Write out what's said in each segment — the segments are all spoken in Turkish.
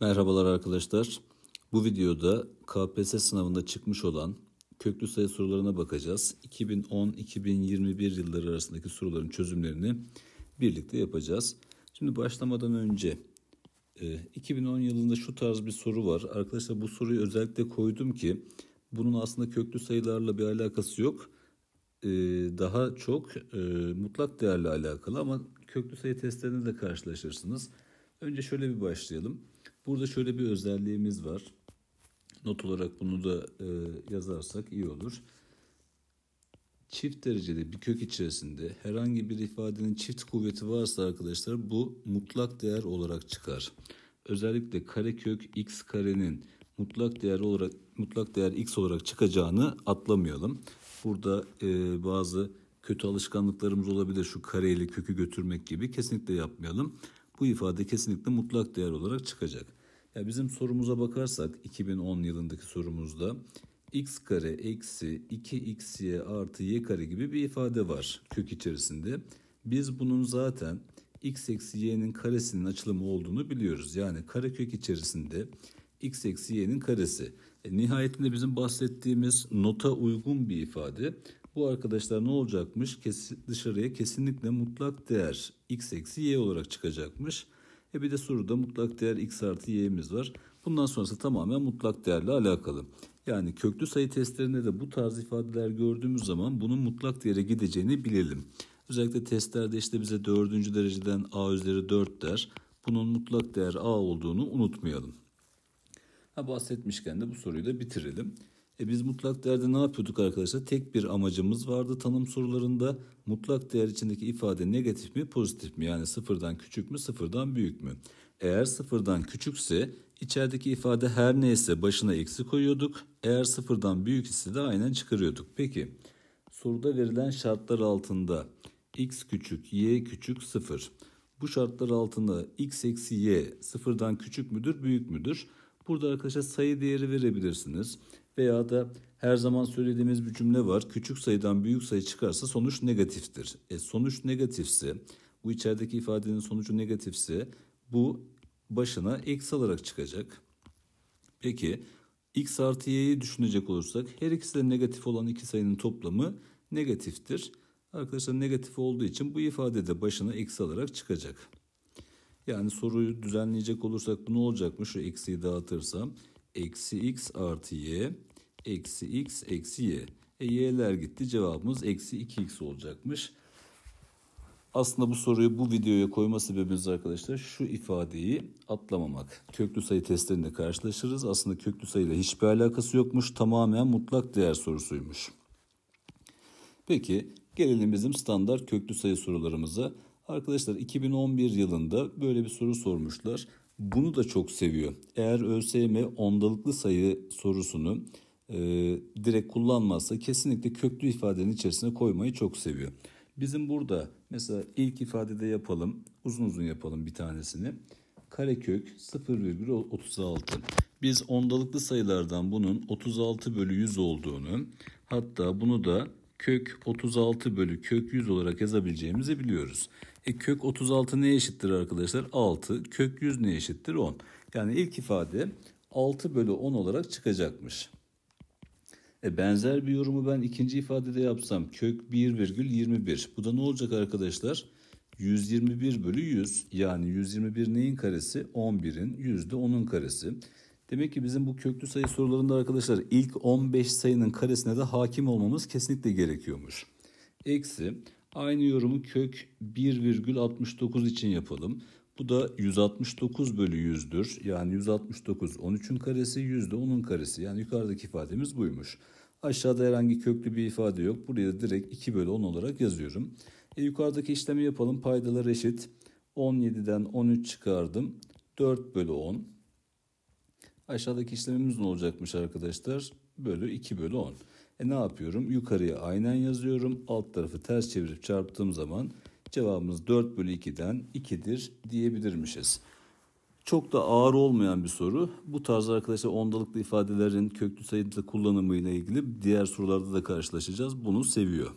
Merhabalar arkadaşlar. Bu videoda KPSS sınavında çıkmış olan köklü sayı sorularına bakacağız. 2010-2021 yılları arasındaki soruların çözümlerini birlikte yapacağız. Şimdi başlamadan önce 2010 e, yılında şu tarz bir soru var. Arkadaşlar bu soruyu özellikle koydum ki bunun aslında köklü sayılarla bir alakası yok. E, daha çok e, mutlak değerle alakalı ama köklü sayı testlerinde de karşılaşırsınız. Önce şöyle bir başlayalım. Burada şöyle bir özelliğimiz var. Not olarak bunu da e, yazarsak iyi olur. Çift dereceli bir kök içerisinde herhangi bir ifadenin çift kuvveti varsa arkadaşlar bu mutlak değer olarak çıkar. Özellikle karekök x karenin mutlak değer olarak mutlak değer x olarak çıkacağını atlamayalım. Burada e, bazı kötü alışkanlıklarımız olabilir şu kareyle kökü götürmek gibi kesinlikle yapmayalım. Bu ifade kesinlikle mutlak değer olarak çıkacak. Ya bizim sorumuza bakarsak 2010 yılındaki sorumuzda x kare eksi 2xy artı y kare gibi bir ifade var kök içerisinde. Biz bunun zaten x eksi y'nin karesinin açılımı olduğunu biliyoruz. Yani kare kök içerisinde x eksi y'nin karesi. E, nihayetinde bizim bahsettiğimiz nota uygun bir ifade. Bu arkadaşlar ne olacakmış? Kes, dışarıya kesinlikle mutlak değer x eksi y olarak çıkacakmış. E bir de soruda mutlak değer x artı y'miz var. Bundan sonrası tamamen mutlak değerle alakalı. Yani köklü sayı testlerinde de bu tarz ifadeler gördüğümüz zaman bunun mutlak değere gideceğini bilelim. Özellikle testlerde işte bize dördüncü dereceden a üzeri 4 der. Bunun mutlak değer a olduğunu unutmayalım. Ha bahsetmişken de bu soruyu da bitirelim. E biz mutlak değerde ne yapıyorduk arkadaşlar? Tek bir amacımız vardı tanım sorularında. Mutlak değer içindeki ifade negatif mi pozitif mi? Yani sıfırdan küçük mü sıfırdan büyük mü? Eğer sıfırdan küçükse içerideki ifade her neyse başına eksi koyuyorduk. Eğer sıfırdan büyük ise de aynen çıkarıyorduk. Peki soruda verilen şartlar altında x küçük y küçük sıfır. Bu şartlar altında x eksi y sıfırdan küçük müdür büyük müdür? Burada arkadaşlar sayı değeri verebilirsiniz. Veya da her zaman söylediğimiz bir cümle var. Küçük sayıdan büyük sayı çıkarsa sonuç negatiftir. E sonuç negatifse, bu içerideki ifadenin sonucu negatifse bu başına eksi alarak çıkacak. Peki x artı y'yi düşünecek olursak her ikisi de negatif olan iki sayının toplamı negatiftir. Arkadaşlar negatif olduğu için bu ifade de başına eksi alarak çıkacak. Yani soruyu düzenleyecek olursak bu ne olacakmış? Şu eksiyi dağıtırsam eksi x artı y eksi x eksi y. E y'ler gitti cevabımız eksi 2x olacakmış. Aslında bu soruyu bu videoya koyma sebebimiz arkadaşlar şu ifadeyi atlamamak. Köklü sayı testlerinde karşılaşırız. Aslında köklü sayıyla hiçbir alakası yokmuş. Tamamen mutlak değer sorusuymuş. Peki gelelim bizim standart köklü sayı sorularımıza. Arkadaşlar 2011 yılında böyle bir soru sormuşlar. Bunu da çok seviyor. Eğer ÖSYM ondalıklı sayı sorusunu e, direkt kullanmazsa kesinlikle köklü ifadenin içerisine koymayı çok seviyor. Bizim burada mesela ilk ifadede yapalım. Uzun uzun yapalım bir tanesini. Karekök 0,36. Biz ondalıklı sayılardan bunun 36 bölü 100 olduğunu hatta bunu da kök 36 bölü kök 100 olarak yazabileceğimizi biliyoruz. E kök 36 ne eşittir arkadaşlar? 6. Kök 100 ne eşittir? 10. Yani ilk ifade 6 bölü 10 olarak çıkacakmış. E benzer bir yorumu ben ikinci ifadede yapsam kök 1,21. Bu da ne olacak arkadaşlar? 121 bölü 100 yani 121 neyin karesi? 11'in yüzde 10'un karesi. Demek ki bizim bu köklü sayı sorularında arkadaşlar ilk 15 sayının karesine de hakim olmamız kesinlikle gerekiyormuş. Eksi Aynı yorumu kök 1,69 için yapalım. Bu da 169 bölü 100'dür. Yani 169 13'ün karesi yüzde 10'un karesi. Yani yukarıdaki ifademiz buymuş. Aşağıda herhangi köklü bir ifade yok. Buraya da direkt 2 bölü 10 olarak yazıyorum. E, yukarıdaki işlemi yapalım. Paydalar eşit. 17'den 13 çıkardım. 4 bölü 10. Aşağıdaki işlemimiz ne olacakmış arkadaşlar? Bölü 2 bölü 10. E ne yapıyorum? Yukarıya aynen yazıyorum. Alt tarafı ters çevirip çarptığım zaman cevabımız 4 bölü 2'den 2'dir diyebilirmişiz. Çok da ağır olmayan bir soru. Bu tarz arkadaşlar ondalıklı ifadelerin köklü sayıda kullanımıyla ilgili diğer sorularda da karşılaşacağız. Bunu seviyor.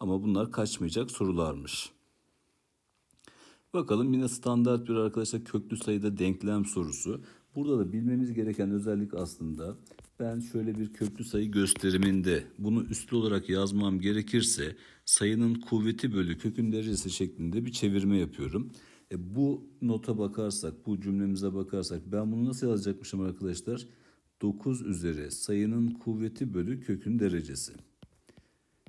Ama bunlar kaçmayacak sorularmış. Bakalım yine standart bir arkadaşlar köklü sayıda denklem sorusu. Burada da bilmemiz gereken özellik aslında ben şöyle bir köklü sayı gösteriminde bunu üslü olarak yazmam gerekirse sayının kuvveti bölü kökün derecesi şeklinde bir çevirme yapıyorum. E, bu nota bakarsak, bu cümlemize bakarsak ben bunu nasıl yazacakmışım arkadaşlar? 9 üzeri sayının kuvveti bölü kökün derecesi.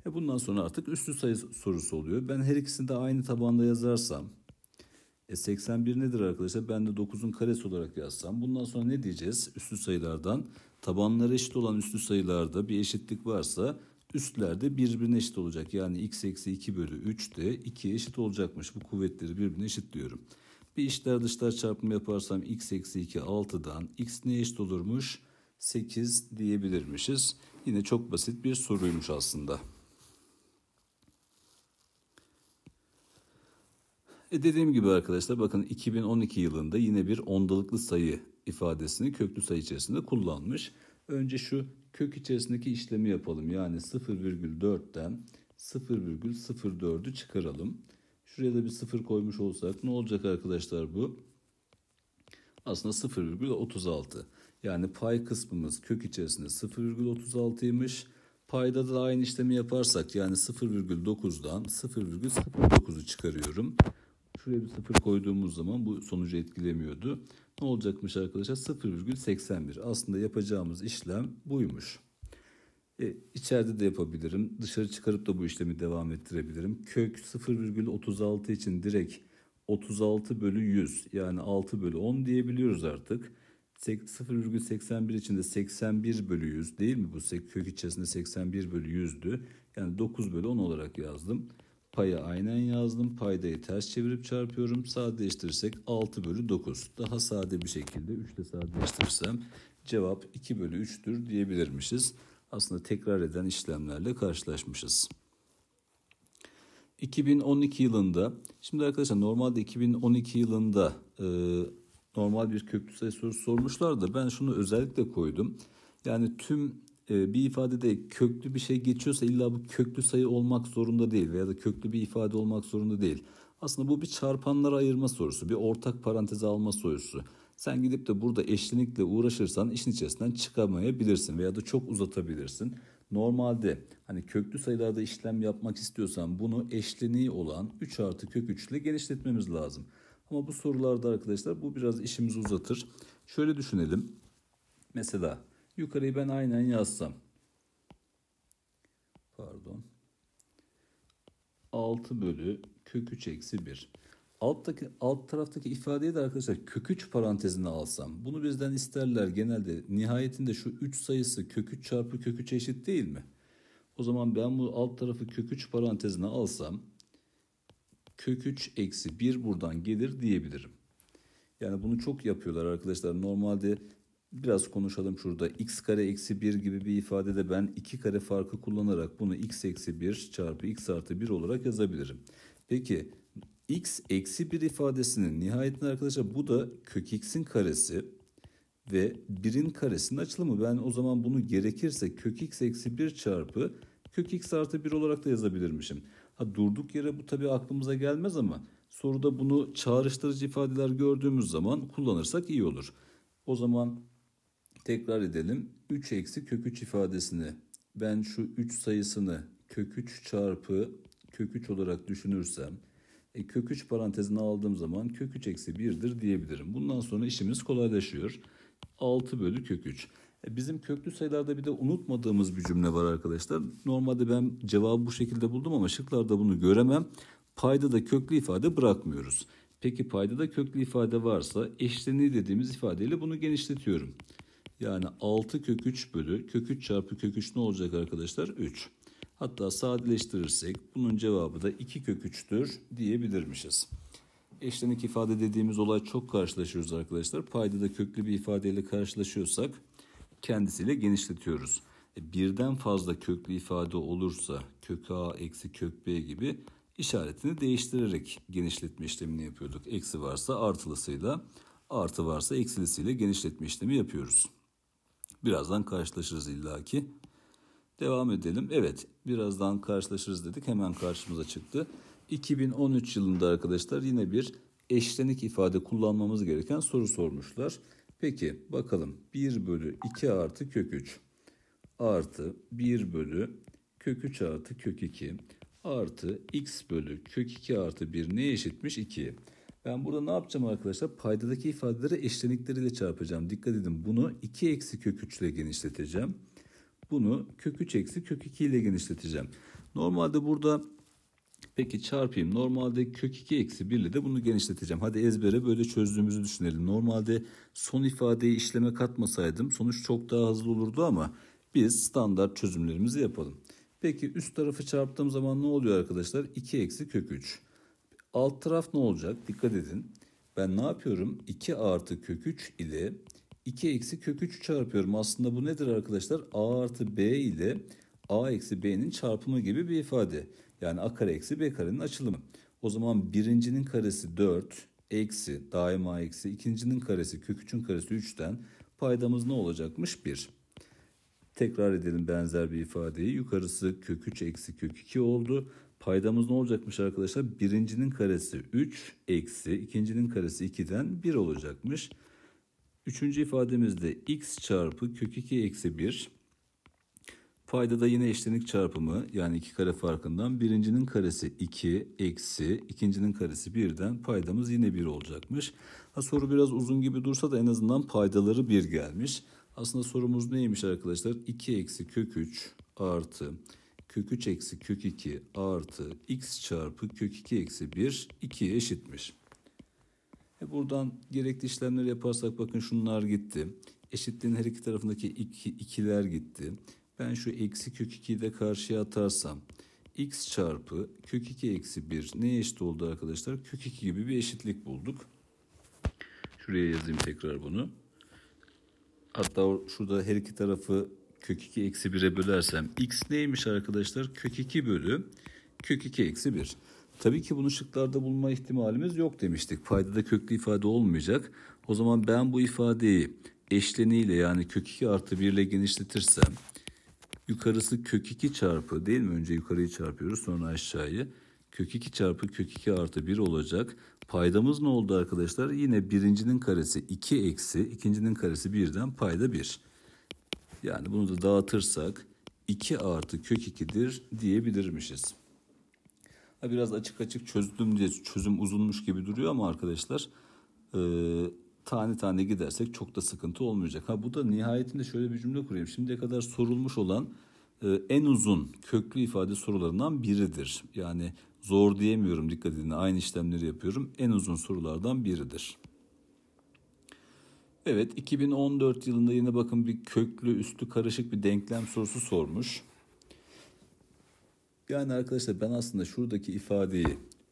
E bundan sonra artık üstü sayı sorusu oluyor. Ben her ikisini de aynı tabanda yazarsam e 81 nedir arkadaşlar? Ben de 9'un karesi olarak yazsam. Bundan sonra ne diyeceğiz? Üstü sayılardan tabanları eşit olan üstü sayılarda bir eşitlik varsa üstlerde birbirine eşit olacak. Yani x eksi 2 bölü 3 de 2 eşit olacakmış. Bu kuvvetleri birbirine eşitliyorum. Bir işler dışlar çarpımı yaparsam x eksi 2 6'dan x ne eşit olurmuş? 8 diyebilirmişiz. Yine çok basit bir soruymuş aslında. E dediğim gibi arkadaşlar bakın 2012 yılında yine bir ondalıklı sayı ifadesini köklü sayı içerisinde kullanmış. Önce şu kök içerisindeki işlemi yapalım. Yani 0,4'ten 0,04'ü çıkaralım. Şuraya da bir 0 koymuş olsak ne olacak arkadaşlar bu? Aslında 0,36. Yani pay kısmımız kök içerisinde 0,36'ymış. Payda da aynı işlemi yaparsak yani 0,9'dan 0,09'u çıkarıyorum. Şuraya bir sıfır koyduğumuz zaman bu sonucu etkilemiyordu. Ne olacakmış arkadaşlar? 0,81. Aslında yapacağımız işlem buymuş. E, içeride de yapabilirim. Dışarı çıkarıp da bu işlemi devam ettirebilirim. Kök 0,36 için direkt 36 bölü 100 yani 6 bölü 10 diyebiliyoruz artık. 0,81 içinde 81 bölü 100 değil mi bu kök içerisinde 81 bölü 100'dü. Yani 9 bölü 10 olarak yazdım. Payı aynen yazdım. Paydayı ters çevirip çarpıyorum. Sadeleştirirsek 6 bölü 9. Daha sade bir şekilde 3 ile sadeleştirirsem cevap 2 bölü 3'tür diyebilirmişiz. Aslında tekrar eden işlemlerle karşılaşmışız. 2012 yılında, şimdi arkadaşlar normalde 2012 yılında e, normal bir köklü sayı sorusu sormuşlardı ben şunu özellikle koydum. Yani tüm e, bir ifadede köklü bir şey geçiyorsa illa bu köklü sayı olmak zorunda değil veya da köklü bir ifade olmak zorunda değil. Aslında bu bir çarpanlara ayırma sorusu, bir ortak paranteze alma sorusu. Sen gidip de burada eşlilikle uğraşırsan işin içerisinden çıkamayabilirsin veya da çok uzatabilirsin. Normalde hani köklü sayılarda işlem yapmak istiyorsan bunu eşleniği olan 3 artı kök 3 ile genişletmemiz lazım. Ama bu sorularda arkadaşlar bu biraz işimizi uzatır. Şöyle düşünelim. Mesela Yukarıyı ben aynen yazsam. Pardon. 6 bölü kök 3 eksi 1. Alttaki, alt taraftaki ifadeyi de arkadaşlar kök 3 parantezine alsam. Bunu bizden isterler genelde. Nihayetinde şu 3 sayısı kök 3 çarpı kök 3 eşit değil mi? O zaman ben bu alt tarafı kök 3 parantezine alsam kök 3 eksi 1 buradan gelir diyebilirim. Yani bunu çok yapıyorlar arkadaşlar. Normalde biraz konuşalım şurada. x kare eksi 1 gibi bir ifadede ben 2 kare farkı kullanarak bunu x eksi 1 çarpı x artı 1 olarak yazabilirim. Peki x eksi 1 ifadesinin nihayetinde arkadaşlar bu da kök x'in karesi ve 1'in karesinin açılımı. Ben o zaman bunu gerekirse kök x eksi 1 çarpı kök x artı 1 olarak da yazabilirmişim. Ha durduk yere bu tabii aklımıza gelmez ama soruda bunu çağrıştırıcı ifadeler gördüğümüz zaman kullanırsak iyi olur. O zaman tekrar edelim. 3 eksi kök 3 ifadesini ben şu 3 sayısını kök 3 çarpı kök 3 olarak düşünürsem e, kök 3 parantezine aldığım zaman kök 3 eksi 1'dir diyebilirim. Bundan sonra işimiz kolaylaşıyor. 6 bölü kök 3. E, bizim köklü sayılarda bir de unutmadığımız bir cümle var arkadaşlar. Normalde ben cevabı bu şekilde buldum ama şıklarda bunu göremem. Payda da köklü ifade bırakmıyoruz. Peki payda da köklü ifade varsa eşleniği dediğimiz ifadeyle bunu genişletiyorum. Yani 6 kök 3 bölü kök 3 çarpı kök 3 ne olacak arkadaşlar? 3. Hatta sadeleştirirsek bunun cevabı da 2 kök 3'tür diyebilirmişiz. Eşlenik ifade dediğimiz olay çok karşılaşıyoruz arkadaşlar. Paydada köklü bir ifadeyle karşılaşıyorsak kendisiyle genişletiyoruz. E birden fazla köklü ifade olursa kök a eksi kök b gibi işaretini değiştirerek genişletme işlemini yapıyorduk. Eksi varsa artılısıyla, artı varsa eksilisiyle genişletme işlemi yapıyoruz. Birazdan karşılaşırız illaki. Devam edelim. Evet birazdan karşılaşırız dedik hemen karşımıza çıktı. 2013 yılında arkadaşlar yine bir eşlenik ifade kullanmamız gereken soru sormuşlar. Peki bakalım 1 bölü 2 artı kök 3 artı 1 bölü kök 3 artı kök 2 artı x bölü kök 2 artı 1 neye eşitmiş 2'ye. Ben burada ne yapacağım arkadaşlar? Paydadaki ifadeleri eşlenikleriyle çarpacağım. Dikkat edin bunu 2 eksi kök 3 ile genişleteceğim. Bunu kök 3 eksi kök 2 ile genişleteceğim. Normalde burada peki çarpayım. Normalde kök 2 eksi 1 ile de bunu genişleteceğim. Hadi ezbere böyle çözdüğümüzü düşünelim. Normalde son ifadeyi işleme katmasaydım sonuç çok daha hızlı olurdu ama biz standart çözümlerimizi yapalım. Peki üst tarafı çarptığım zaman ne oluyor arkadaşlar? 2 eksi kök 3. Alt taraf ne olacak? Dikkat edin. Ben ne yapıyorum? 2 artı kök 3 ile 2 eksi kök 3 çarpıyorum. Aslında bu nedir arkadaşlar? A artı B ile A eksi B'nin çarpımı gibi bir ifade. Yani A kare eksi B karenin açılımı. O zaman birincinin karesi 4 eksi daima eksi ikincinin karesi kök 3'ün karesi 3'ten paydamız ne olacakmış? 1. Tekrar edelim benzer bir ifadeyi. Yukarısı kök 3 eksi kök 2 oldu. Paydamız ne olacakmış arkadaşlar? Birincinin karesi 3 eksi ikincinin karesi 2'den 1 olacakmış. Üçüncü ifademizde x çarpı kök 2 eksi 1. da yine eşlenik çarpımı yani iki kare farkından birincinin karesi 2 eksi ikincinin karesi 1'den paydamız yine 1 olacakmış. Ha, soru biraz uzun gibi dursa da en azından paydaları 1 gelmiş. Aslında sorumuz neymiş arkadaşlar? 2 eksi kök 3 artı kök 3 eksi kök 2 artı x çarpı kök 2 eksi 1 2'ye eşitmiş. E buradan gerekli işlemleri yaparsak bakın şunlar gitti. Eşitliğin her iki tarafındaki iki, ikiler gitti. Ben şu eksi kök 2'yi de karşıya atarsam x çarpı kök 2 eksi 1 neye eşit oldu arkadaşlar? Kök 2 gibi bir eşitlik bulduk. Şuraya yazayım tekrar bunu. Hatta şurada her iki tarafı kök 2 eksi 1'e bölersem x neymiş arkadaşlar? Kök 2 bölü kök 2 eksi 1. Tabii ki bunu şıklarda bulma ihtimalimiz yok demiştik. Paydada köklü ifade olmayacak. O zaman ben bu ifadeyi eşleniyle yani kök 2 artı 1 ile genişletirsem yukarısı kök 2 çarpı değil mi? Önce yukarıyı çarpıyoruz sonra aşağıyı. Kök 2 çarpı kök 2 artı 1 olacak. Paydamız ne oldu arkadaşlar? Yine birincinin karesi 2 eksi ikincinin karesi 1'den payda 1. Yani bunu da dağıtırsak 2 artı kök 2'dir diyebilirmişiz. Ha, biraz açık açık çözdüm diye çözüm uzunmuş gibi duruyor ama arkadaşlar e, tane tane gidersek çok da sıkıntı olmayacak. Ha bu da nihayetinde şöyle bir cümle kurayım. Şimdiye kadar sorulmuş olan e, en uzun köklü ifade sorularından biridir. Yani zor diyemiyorum dikkat edin aynı işlemleri yapıyorum. En uzun sorulardan biridir. Evet 2014 yılında yine bakın bir köklü üstü karışık bir denklem sorusu sormuş. Yani arkadaşlar ben aslında şuradaki ifadeyi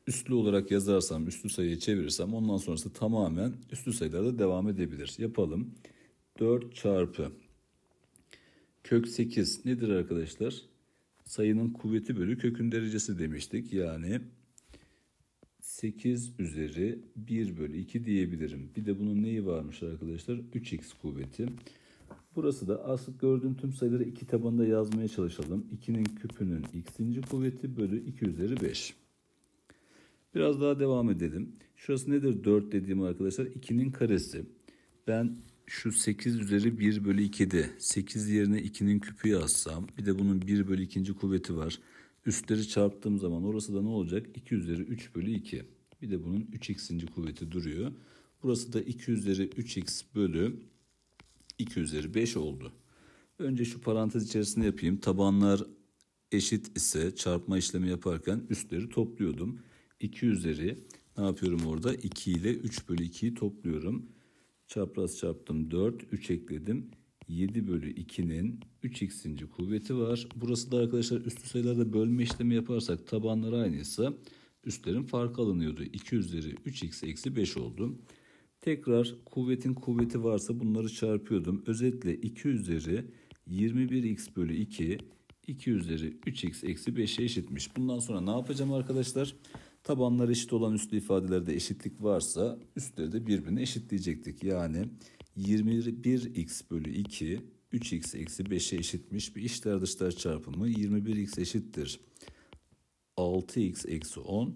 üslü olarak yazarsam, üslü sayıya çevirirsem ondan sonrası tamamen üslü sayılarda devam edebilir. Yapalım. 4 çarpı kök 8 nedir arkadaşlar? Sayının kuvveti bölü kökün derecesi demiştik. Yani 8 üzeri 1 bölü 2 diyebilirim. Bir de bunun neyi varmış arkadaşlar? 3x kuvveti. Burası da aslında gördüğün tüm sayıları iki tabanında yazmaya çalışalım. 2'nin küpünün x'inci kuvveti bölü 2 üzeri 5. Biraz daha devam edelim. Şurası nedir 4 dediğim arkadaşlar? 2'nin karesi. Ben şu 8 üzeri 1 bölü 2'de 8 yerine 2'nin küpü yazsam bir de bunun 1 bölü 2. kuvveti var. Üstleri çarptığım zaman orası da ne olacak? 2 üzeri 3 bölü 2. Bir de bunun 3x'inci kuvveti duruyor. Burası da 2 üzeri 3x bölü 2 üzeri 5 oldu. Önce şu parantez içerisinde yapayım. Tabanlar eşit ise çarpma işlemi yaparken üstleri topluyordum. 2 üzeri ne yapıyorum orada? 2 ile 3 bölü 2'yi topluyorum. Çapraz çarptım 4, 3 ekledim. 7 bölü 2'nin 3x'inci kuvveti var. Burası da arkadaşlar üstü sayılarda bölme işlemi yaparsak tabanlar aynıysa üstlerin farkı alınıyordu. 2 üzeri 3x eksi 5 oldu. Tekrar kuvvetin kuvveti varsa bunları çarpıyordum. Özetle 2 üzeri 21x bölü 2 2 üzeri 3x eksi 5'e eşitmiş. Bundan sonra ne yapacağım arkadaşlar? Tabanlar eşit olan üslü ifadelerde eşitlik varsa üstleri de birbirine eşitleyecektik. Yani 21x bölü 2 3x eksi 5'e eşitmiş bir işler dışlar çarpımı 21x eşittir 6x eksi 10.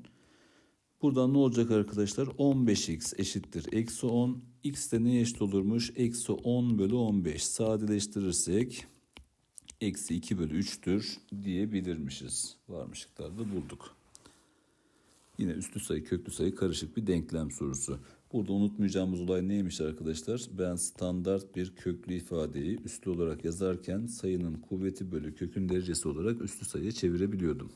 Burada ne olacak arkadaşlar? 15x eşittir eksi 10. x de ne eşit olurmuş? Eksi 10 bölü 15. Sadeleştirirsek eksi 2 bölü 3'tür diyebilirmişiz. Varmışlıklarda bulduk. Yine üstlü sayı, köklü sayı karışık bir denklem sorusu. Burada unutmayacağımız olay neymiş arkadaşlar? Ben standart bir köklü ifadeyi üstlü olarak yazarken sayının kuvveti bölü kökün derecesi olarak üstlü sayıya çevirebiliyordum.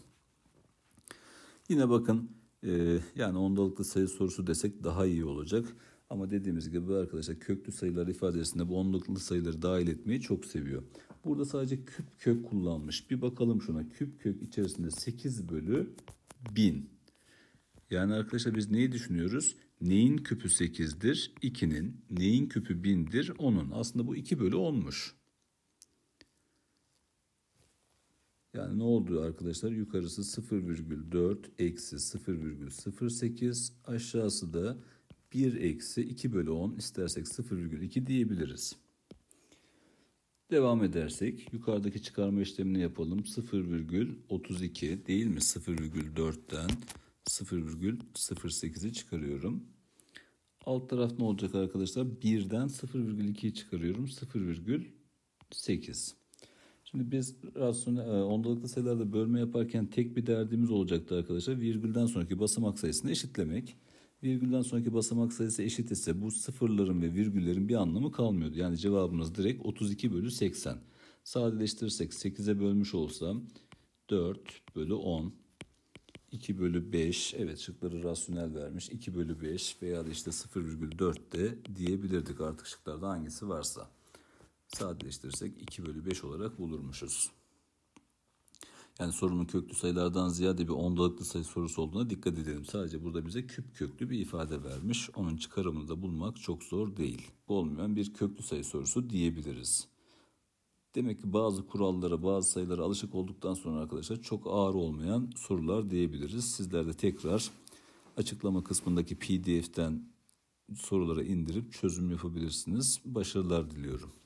Yine bakın e, yani ondalıklı sayı sorusu desek daha iyi olacak. Ama dediğimiz gibi arkadaşlar köklü sayılar ifadesinde bu onluklu sayıları dahil etmeyi çok seviyor. Burada sadece küp kök kullanmış. Bir bakalım şuna. Küp kök içerisinde 8 bölü 1000. Yani arkadaşlar biz neyi düşünüyoruz? Neyin küpü 8'dir? 2'nin. Neyin küpü 1000'dir? 10'un. Aslında bu 2 bölü 10'muş. Yani ne oldu arkadaşlar? Yukarısı 0,4 eksi 0,08 aşağısı da 1 eksi 2 bölü 10 İstersek 0,2 diyebiliriz. Devam edersek yukarıdaki çıkarma işlemini yapalım. 0,32 değil mi? 0,4'ten 0,08'i çıkarıyorum. Alt taraf ne olacak arkadaşlar? 1'den 0,2'yi çıkarıyorum. 0,8. Şimdi biz rasyonel, ondalıklı sayılarda bölme yaparken tek bir derdimiz olacaktı arkadaşlar. Virgülden sonraki basamak sayısını eşitlemek. Virgülden sonraki basamak sayısı eşit ise bu sıfırların ve virgüllerin bir anlamı kalmıyordu. Yani cevabımız direkt 32 bölü 80. Sadeleştirirsek 8'e bölmüş olsam 4 bölü 10 2 bölü 5 evet şıkları rasyonel vermiş 2 bölü 5 veya da işte 0,4 de diyebilirdik artık şıklarda hangisi varsa. Sadeleştirirsek 2 bölü 5 olarak bulurmuşuz. Yani sorunun köklü sayılardan ziyade bir ondalıklı sayı sorusu olduğuna dikkat edelim. Sadece burada bize küp köklü bir ifade vermiş. Onun çıkarımını da bulmak çok zor değil. Olmayan bir köklü sayı sorusu diyebiliriz. Demek ki bazı kurallara, bazı sayılara alışık olduktan sonra arkadaşlar çok ağır olmayan sorular diyebiliriz. Sizler de tekrar açıklama kısmındaki PDF'den soruları indirip çözüm yapabilirsiniz. Başarılar diliyorum.